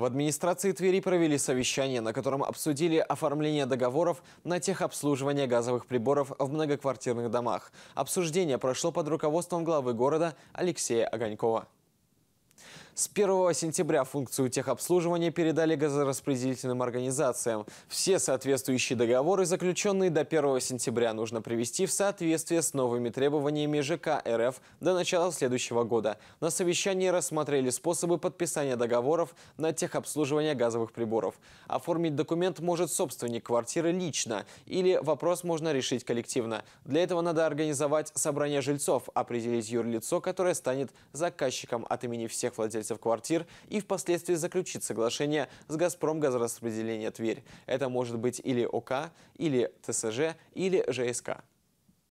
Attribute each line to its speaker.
Speaker 1: В администрации Твери провели совещание, на котором обсудили оформление договоров на техобслуживание газовых приборов в многоквартирных домах. Обсуждение прошло под руководством главы города Алексея Огонькова. С 1 сентября функцию техобслуживания передали газораспределительным организациям. Все соответствующие договоры, заключенные до 1 сентября, нужно привести в соответствие с новыми требованиями ЖК РФ до начала следующего года. На совещании рассмотрели способы подписания договоров на техобслуживание газовых приборов. Оформить документ может собственник квартиры лично или вопрос можно решить коллективно. Для этого надо организовать собрание жильцов, определить юрлицо, которое станет заказчиком от имени всех владельцев владельцев квартир и впоследствии заключить соглашение с «Газпром» газораспределение Тверь. Это может быть или ОК, или ТСЖ, или ЖСК.